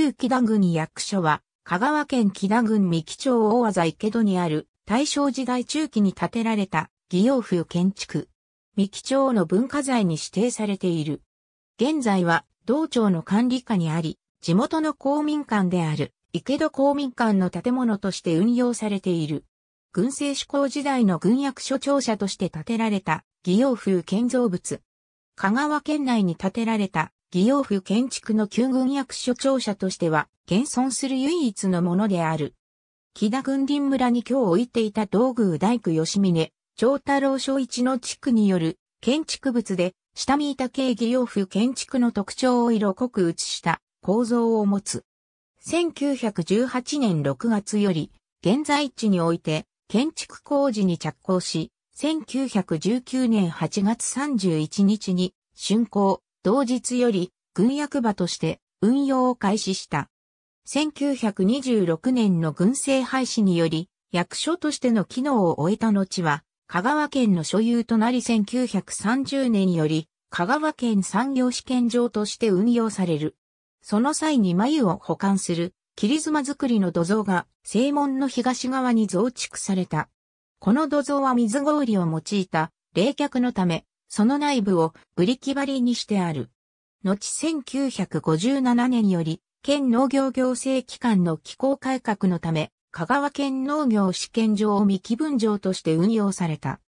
旧木田郡役所は、香川県木田郡三木町大和池戸にある大正時代中期に建てられた義洋風建築。三木町の文化財に指定されている。現在は道庁の管理下にあり、地元の公民館である池戸公民館の建物として運用されている。軍政志向時代の軍役所庁舎として建てられた義洋風建造物。香川県内に建てられた義陽府建築の旧軍役所庁舎としては、現存する唯一のものである。木田軍林村に今日置いていた道具大工吉峰、長太郎小一の地区による建築物で、下見板系義陽府建築の特徴を色濃く写した構造を持つ。1918年6月より、現在地において、建築工事に着工し、1919年8月31日に竣工、同日より軍役場として運用を開始した。1926年の軍政廃止により、役所としての機能を終えた後は、香川県の所有となり1930年より、香川県産業試験場として運用される。その際に眉を保管する、切妻作りの土蔵が、正門の東側に増築された。この土蔵は水氷を用いた冷却のため、その内部をブリキ張りにしてある。後1957年より、県農業行政機関の機構改革のため、香川県農業試験場を未気分場として運用された。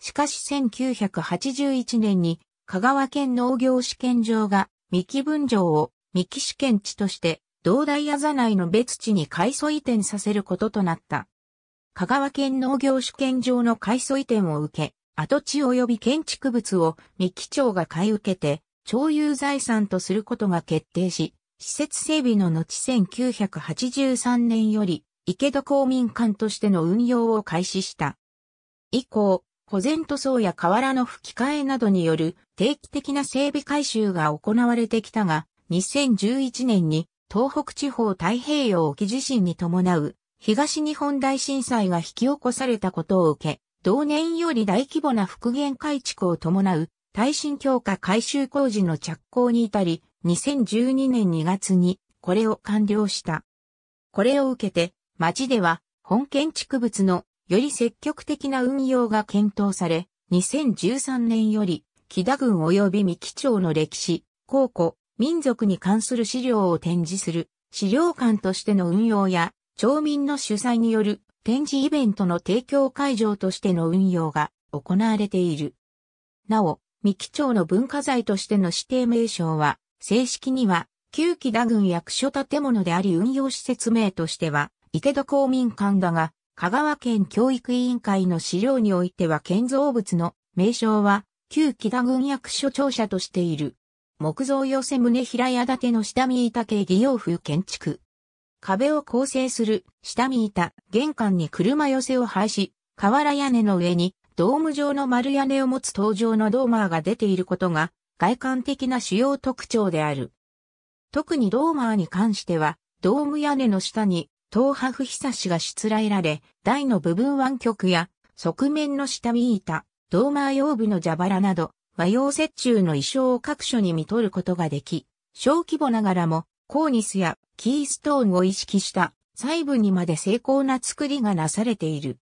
しかし1981年に香川県農業試験場が未気分場を未気試験地として道大屋座内の別地に改装移転させることとなった。香川県農業試験場の改装移転を受け、跡地及び建築物を三木町が買い受けて、町有財産とすることが決定し、施設整備の後1983年より、池戸公民館としての運用を開始した。以降、保全塗装や河原の吹き替えなどによる定期的な整備改修が行われてきたが、2011年に東北地方太平洋沖地震に伴う東日本大震災が引き起こされたことを受け、同年より大規模な復元改築を伴う耐震強化改修工事の着工に至り、2012年2月にこれを完了した。これを受けて、町では本建築物のより積極的な運用が検討され、2013年より、木田郡及び三木町の歴史、考古、民族に関する資料を展示する資料館としての運用や、町民の主催による展示イベントの提供会場としての運用が行われている。なお、三木町の文化財としての指定名称は、正式には、旧木田郡役所建物であり運用施設名としては、池戸公民館だが、香川県教育委員会の資料においては建造物の名称は、旧木田郡役所庁舎としている。木造寄せ棟平屋建ての下見板系義用風建築。壁を構成する下見板、玄関に車寄せを廃し、瓦屋根の上にドーム状の丸屋根を持つ登場のドーマーが出ていることが外観的な主要特徴である。特にドーマーに関しては、ドーム屋根の下に東波差しがしつらえられ、台の部分湾曲や側面の下見板、ドーマー用部の蛇腹など、和洋折衷の衣装を各所に見とることができ、小規模ながらもコーニスやキーストーンを意識した細部にまで精巧な作りがなされている。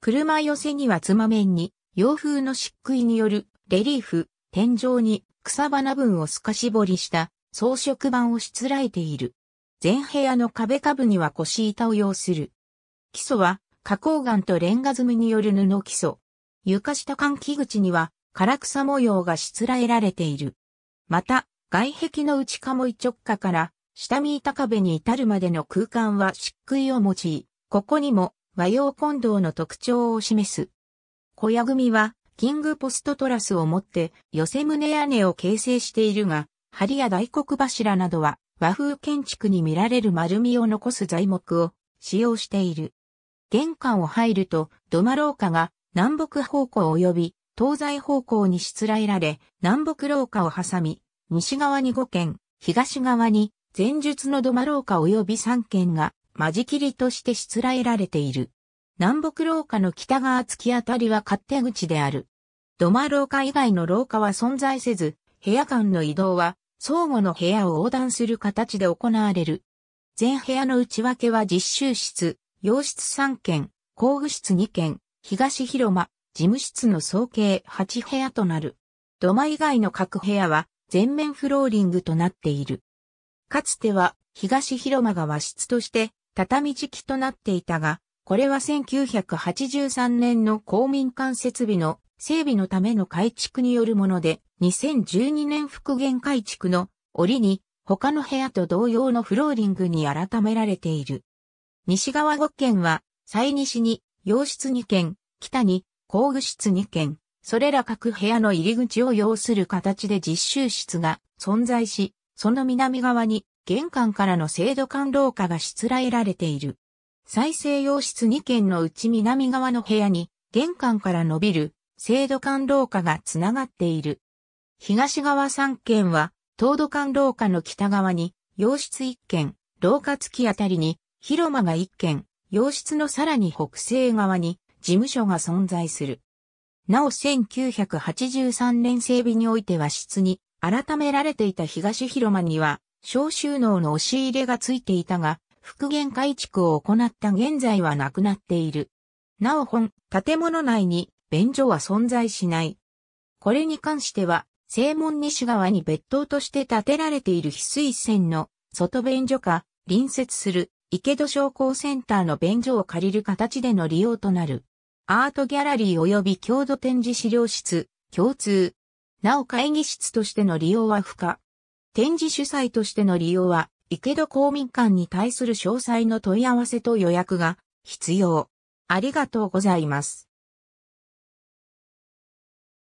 車寄せにはつま面に洋風の漆喰によるレリーフ、天井に草花分を透かし彫りした装飾板をしつらえている。全部屋の壁下部には腰板を要する。基礎は花崗岩とレンガ積みによる布基礎。床下換気口には唐草模様がしつらえられている。また、外壁の内鴨一直下から下見板壁に至るまでの空間は漆喰を用い、ここにも和洋混同の特徴を示す。小屋組はキングポストトラスを持って寄せ棟屋根を形成しているが、梁や大黒柱などは和風建築に見られる丸みを残す材木を使用している。玄関を入ると土間廊下が南北方向及び東西方向にしつらえられ、南北廊下を挟み、西側に5軒、東側に前述の土間廊下及び三軒が間仕切りとしてしつらえられている。南北廊下の北側突き当たりは勝手口である。土間廊下以外の廊下は存在せず、部屋間の移動は相互の部屋を横断する形で行われる。全部屋の内訳は実習室、洋室三軒、工具室二軒、東広間、事務室の総計八部屋となる。土間以外の各部屋は全面フローリングとなっている。かつては東広間が和室として畳敷きとなっていたが、これは1983年の公民館設備の整備のための改築によるもので、2012年復元改築の折に他の部屋と同様のフローリングに改められている。西側5軒は、西西に洋室2軒、北に工具室2軒、それら各部屋の入り口を要する形で実習室が存在し、その南側に玄関からの制度管廊下がしつらえられている。再生用室2軒のうち南側の部屋に玄関から伸びる制度管廊下がつながっている。東側3軒は、東土管廊下の北側に、洋室1軒、廊下付きあたりに、広間が1軒、洋室のさらに北西側に、事務所が存在する。なお1983年整備においては室に、改められていた東広間には、小収納の押し入れがついていたが、復元改築を行った現在はなくなっている。なお本、建物内に便所は存在しない。これに関しては、正門西側に別当として建てられている翡翠線の外便所か、隣接する池戸商工センターの便所を借りる形での利用となる。アートギャラリー及び郷土展示資料室、共通、なお会議室としての利用は不可。展示主催としての利用は、池戸公民館に対する詳細の問い合わせと予約が必要。ありがとうございます。